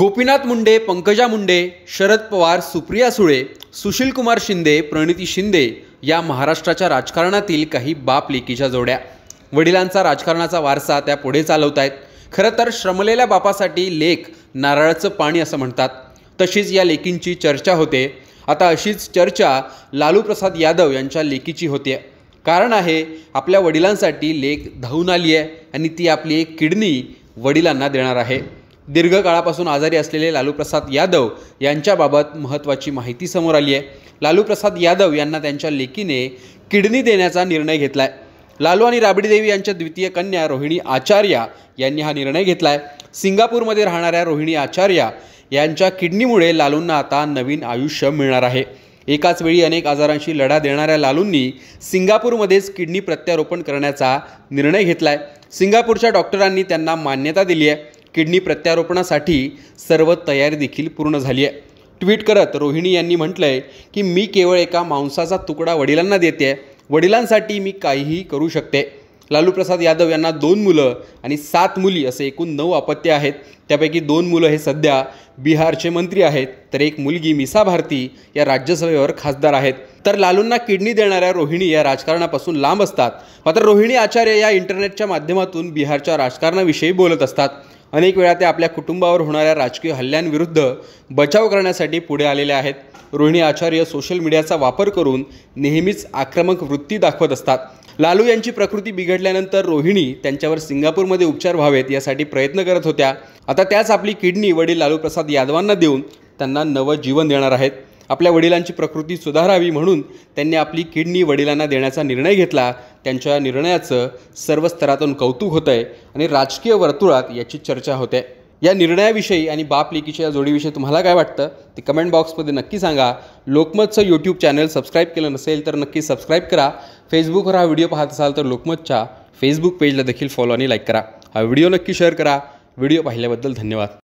गोपीनाथ मुंडे पंकजा मुंडे शरद पवार सुप्रिया सुळे सुशीलकुमार शिंदे प्रणिती शिंदे या महाराष्ट्राच्या राजकारणातील काही बाप लेकीच्या जोड्या वडिलांचा राजकारणाचा वारसा त्या पुढे चालवत आहेत खरं तर श्रमलेल्या बापासाठी लेख नारळाचं पाणी असं म्हणतात तशीच या लेकींची चर्चा होते आता अशीच चर्चा लालू प्रसाद यादव यांच्या लेकीची होते कारण आहे आपल्या वडिलांसाठी लेख धावून आली आहे आणि ती आपली एक किडनी वडिलांना देणार आहे दीर्घकाळापासून आजारी असलेले लालू प्रसाद यादव यांच्याबाबत महत्त्वाची माहिती समोर आली आहे लालू प्रसाद यादव यांना त्यांच्या लेकीने किडनी देण्याचा निर्णय घेतला आहे लालू आणि राबडी देवी यांच्या द्वितीय कन्या रोहिणी आचार्या यांनी हा निर्णय घेतला आहे सिंगापूरमध्ये राहणाऱ्या रोहिणी आचार्या यांच्या किडनीमुळे लालूंना आता नवीन आयुष्य मिळणार आहे एकाच वेळी अनेक आजारांशी लढा देणाऱ्या लालूंनी सिंगापूरमध्येच किडनी प्रत्यारोपण करण्याचा निर्णय घेतला आहे सिंगापूरच्या डॉक्टरांनी त्यांना मान्यता दिली आहे किडनी प्रत्यारोपणासाठी सर्व तयारी देखील पूर्ण झाली आहे ट्विट करत रोहिणी यांनी म्हटलं आहे की मी केवळ एका मांसाचा तुकडा वडिलांना देते वडिलांसाठी मी काहीही करू शकते लालू प्रसाद यादव यांना दोन मुलं आणि सात मुली असे एकूण नऊ अपत्य आहेत त्यापैकी दोन मुलं हे सध्या बिहारचे मंत्री आहेत तर एक मुलगी मिसा भारती या राज्यसभेवर खासदार आहेत तर लालूंना किडनी देणाऱ्या रोहिणी या राजकारणापासून लांब असतात मात्र रोहिणी आचार्य या इंटरनेटच्या माध्यमातून बिहारच्या राजकारणाविषयी बोलत असतात अनेक वेळा ते आपल्या कुटुंबावर होणाऱ्या राजकीय हल्ल्यांविरुद्ध बचाव करण्यासाठी पुढे आलेले आहेत रोहिणी आचार्य सोशल मीडियाचा वापर करून नेहमीच आक्रमक वृत्ती दाखवत असतात लालू यांची प्रकृती बिघडल्यानंतर रोहिणी त्यांच्यावर सिंगापूरमध्ये उपचार व्हावेत यासाठी प्रयत्न करत होत्या आता त्याच आपली किडनी वडील लालू प्रसाद यादवांना देऊन त्यांना नवं जीवन देणार आहेत आपल्या वडिलांची प्रकृती सुधारावी म्हणून त्यांनी आपली किडनी वडिलांना देण्याचा निर्णय घेतला त्यांच्या निर्णयाचं सर्व स्तरातून कौतुक होतं आहे आणि राजकीय वर्तुळात याची चर्चा होते या निर्णयाविषयी आणि बाप लेकीच्या या जोडीविषयी तुम्हाला काय वाटतं ते कमेंट बॉक्समध्ये नक्की सांगा लोकमतचं यूट्यूब चॅनल सबस्क्राईब केलं नसेल तर नक्की सबस्क्राईब करा फेसबुकवर हा व्हिडिओ पाहत असाल तर लोकमतच्या फेसबुक पेजला देखील फॉलो आणि लाईक करा हा व्हिडिओ नक्की शेअर करा व्हिडिओ पाहिल्याबद्दल धन्यवाद